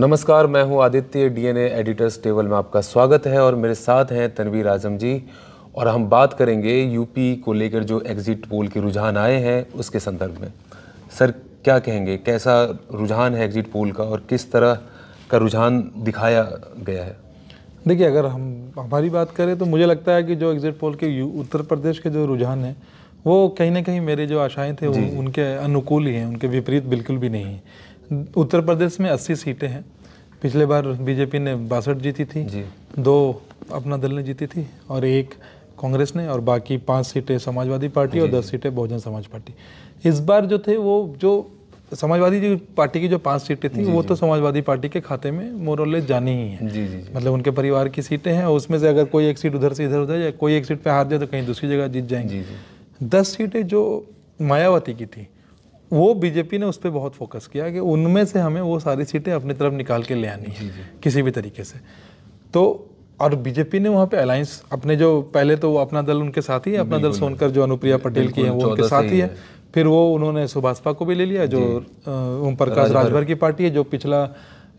नमस्कार मैं हूं आदित्य डीएनए एडिटर्स टेबल में आपका स्वागत है और मेरे साथ हैं तनवीर आजम जी और हम बात करेंगे यूपी को लेकर जो एग्जिट पोल के रुझान आए हैं उसके संदर्भ में सर क्या कहेंगे कैसा रुझान है एग्जिट पोल का और किस तरह का रुझान दिखाया गया है देखिए अगर हम हमारी बात करें तो मुझे लगता है कि जो एग्ज़िट पोल के उत्तर प्रदेश के जो रुझान हैं वो कहीं ना कहीं मेरे जो आशाएं थे वो उनके अनुकूल ही हैं उनके विपरीत बिल्कुल भी नहीं है उत्तर प्रदेश में 80 सीटें हैं पिछले बार बीजेपी ने बासठ जीती थी जी। दो अपना दल ने जीती थी और एक कांग्रेस ने और बाकी पाँच सीटें समाजवादी पार्टी और दस सीटें बहुजन समाज पार्टी इस बार जो थे वो जो समाजवादी पार्टी की जो पांच सीटें थी वो तो समाजवादी पार्टी के खाते में मोरले जानी ही है जी, जी, मतलब उनके परिवार की सीटें हैं और उसमें से अगर कोई एक सीट उधर से इधर उधर या कोई एक सीट पे हार जाए तो कहीं दूसरी जगह जीत जाएंगे दस सीटें जो मायावती की थी वो बीजेपी ने उस पर बहुत फोकस किया कि उनमें से हमें वो सारी सीटें अपनी तरफ निकाल के ले आनी है किसी भी तरीके से तो और बीजेपी ने वहाँ पे अलायंस अपने जो पहले तो वो अपना दल उनके साथ ही है अपना दल सोनकर जो अनुप्रिया पटेल की है वो उनके साथ ही है फिर वो उन्होंने सुभाषपा को भी ले लिया जो ओम प्रकाश राजभर की पार्टी है जो पिछला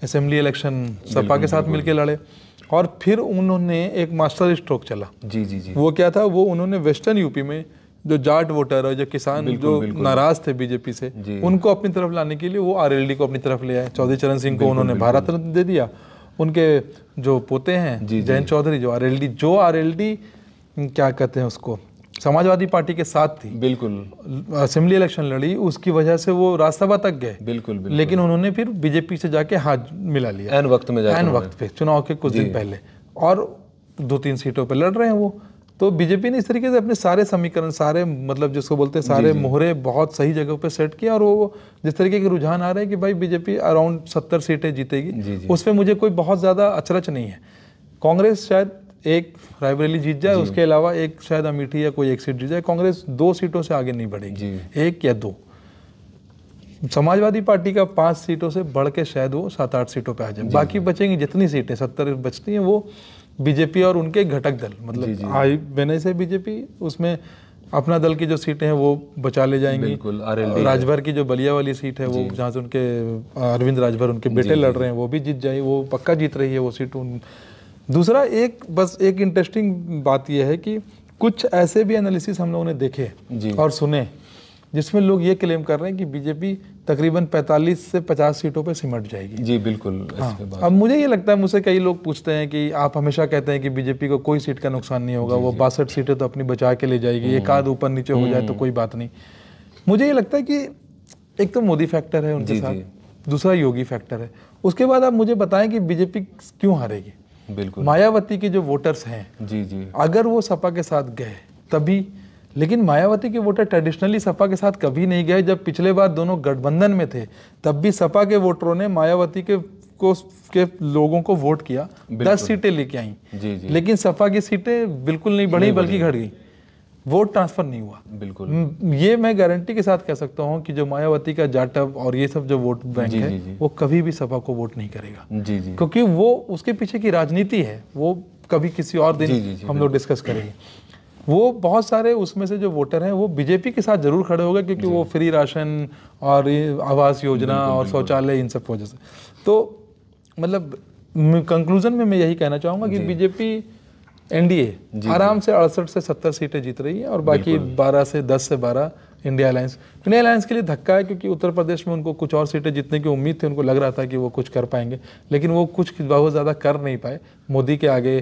असेंबली इलेक्शन सपा के साथ मिलकर लड़े और फिर उन्होंने एक मास्टर स्ट्रोक चला जी जी जी वो क्या था वो उन्होंने वेस्टर्न यूपी में जो जाट वोटर और जो किसान बिल्कुल, जो बिल्कुल, नाराज थे बीजेपी से उनको अपनी तरफ लाने के लिए वो आरएलडी को अपनी तरफ ले आए चौधरी चरण सिंह को उन्होंने भारत रत्न दे दिया उनके जो पोते हैं जयंत चौधरी जो आरएलडी जो आरएलडी क्या कहते हैं उसको समाजवादी पार्टी के साथ थी बिल्कुल असेंबली इलेक्शन लड़ी उसकी वजह से वो राज्यसभा तक गए बिल्कुल, बिल्कुल लेकिन उन्होंने फिर बीजेपी से जाके हाथ मिला लिया एन वक्त में एन वक्त पे चुनाव के कुछ दिन पहले और दो तीन सीटों पर लड़ रहे हैं वो तो बीजेपी ने इस तरीके से अपने सारे समीकरण सारे मतलब जिसको बोलते हैं सारे मोहरे बहुत सही जगह पे सेट किया और वो जिस तरीके के रुझान आ रहे हैं कि भाई बीजेपी अराउंड सत्तर सीटें जीतेगी उसमें मुझे कोई बहुत ज़्यादा अचरच नहीं है कांग्रेस शायद एक रायबरेली जीत जाए उसके अलावा एक शायद अमेठी या कोई एक सीट जीत जाए कांग्रेस दो सीटों से आगे नहीं बढ़ेगी एक या दो समाजवादी पार्टी का पांच सीटों से बढ़ के शायद वो सात आठ सीटों पे आ जाए बाकी बचेंगी जितनी सीटें सत्तर बचती हैं वो बीजेपी और उनके घटक दल मतलब आई बेन से बीजेपी उसमें अपना दल की जो सीटें हैं वो बचा ले जाएंगी राजभर की जो बलिया वाली सीट है वो जहाँ से उनके अरविंद राजभर उनके बेटे लड़ रहे हैं वो भी जीत जाए वो पक्का जीत रही है वो सीट उन दूसरा एक बस एक इंटरेस्टिंग बात यह है कि कुछ ऐसे भी एनालिसिस हम लोगों ने देखे और सुने जिसमें लोग ये क्लेम कर रहे हैं कि बीजेपी तकरीबन 45 से 50 सीटों पर सिमट जाएगी जी बिल्कुल हाँ, अब मुझे ये लगता है मुझसे कई लोग पूछते हैं कि आप हमेशा कहते हैं कि बीजेपी को कोई सीट का नुकसान नहीं होगा वो बासठ सीटें तो अपनी बचा के ले जाएगी एक हम्म। आध ऊपर नीचे हो जाए तो हम्म। कोई बात नहीं मुझे ये लगता है कि एक तो मोदी फैक्टर है उनके साथ दूसरा योगी फैक्टर है उसके बाद आप मुझे बताएं कि बीजेपी क्यों हारेगी बिल्कुल मायावती के जो वोटर्स हैं जी जी अगर वो सपा के साथ गए तभी लेकिन मायावती के वोटर ट्रेडिशनली सपा के साथ कभी नहीं गए जब पिछले बार दोनों गठबंधन में थे तब भी सपा के वोटरों ने मायावती के को के लोगों को वोट किया दस सीटें लेके आई लेकिन सपा की सीटें बिल्कुल नहीं बढ़ी बल्कि घट गई वोट ट्रांसफर नहीं हुआ बिल्कुल ये मैं गारंटी के साथ कह सकता हूँ कि जो मायावती का जाटव और ये सब जो वोट बैंक जी, है जी, जी। वो कभी भी सपा को वोट नहीं करेगा जी, जी। क्योंकि वो उसके पीछे की राजनीति है वो कभी किसी और दिन जी, जी, जी, हम लोग डिस्कस करेंगे वो बहुत सारे उसमें से जो वोटर हैं वो बीजेपी के साथ जरूर खड़े हो गए क्योंकि वो फ्री राशन और आवास योजना और शौचालय इन सब वजह से तो मतलब कंक्लूजन में मैं यही कहना चाहूँगा कि बीजेपी एनडीए आराम से अड़सठ से सत्तर सीटें जीत रही है और बाकी बारह से दस से बारह इंडिया अलायंस इंडिया अलायंस के लिए धक्का है क्योंकि उत्तर प्रदेश में उनको कुछ और सीटें जीतने की उम्मीद थी उनको लग रहा था कि वो कुछ कर पाएंगे लेकिन वो कुछ बहुत ज़्यादा कर नहीं पाए मोदी के आगे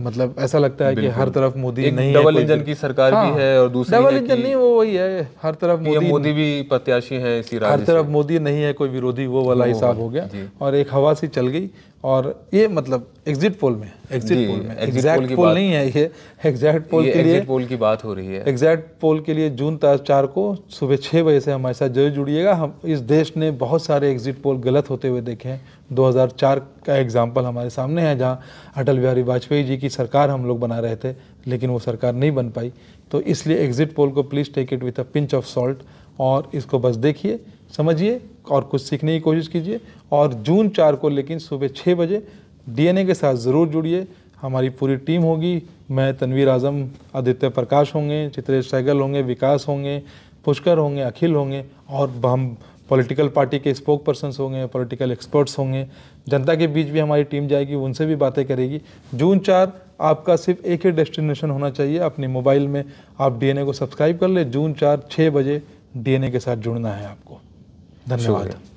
मतलब ऐसा लगता है कि हर तरफ मोदी नहीं डबल इंजन की सरकार हाँ, भी है और दूसरी डबल इंजन नहीं वो वही है हर तरफ मोदी मोदी भी प्रत्याशी है इसी हर तरफ मोदी नहीं है कोई विरोधी वो वाला हिसाब हो गया और एक हवा सी चल गई और ये मतलब एग्जिट पोल में एग्जिट पोल में एग्जैक्ट पोल, नहीं है ये एग्जैक्ट पोल के लिए पोल की बात हो रही है एग्जैक्ट पोल के लिए जून चार को सुबह छः बजे से हमारे साथ जरूर जुड़िएगा हम इस देश ने बहुत सारे एग्जिट पोल गलत होते हुए देखे हैं 2004 का एग्जाम्पल हमारे सामने है जहाँ अटल बिहारी वाजपेयी जी की सरकार हम लोग बना रहे थे लेकिन वो सरकार नहीं बन पाई तो इसलिए एग्जिट पोल को please take it with a pinch of salt और इसको बस देखिए समझिए और कुछ सीखने की कोशिश कीजिए और जून चार को लेकिन सुबह छः बजे डीएनए के साथ ज़रूर जुड़िए हमारी पूरी टीम होगी मैं तनवीर आज़म आदित्य प्रकाश होंगे चित्रेश सहगल होंगे विकास होंगे पुष्कर होंगे अखिल होंगे और हम पॉलिटिकल पार्टी के स्पोक पर्सनस होंगे पॉलिटिकल एक्सपर्ट्स होंगे जनता के बीच भी हमारी टीम जाएगी उनसे भी बातें करेगी जून चार आपका सिर्फ एक ही डेस्टिनेशन होना चाहिए अपने मोबाइल में आप डीएनए को सब्सक्राइब कर ले जून चार छः बजे डीएनए के साथ जुड़ना है आपको धन्यवाद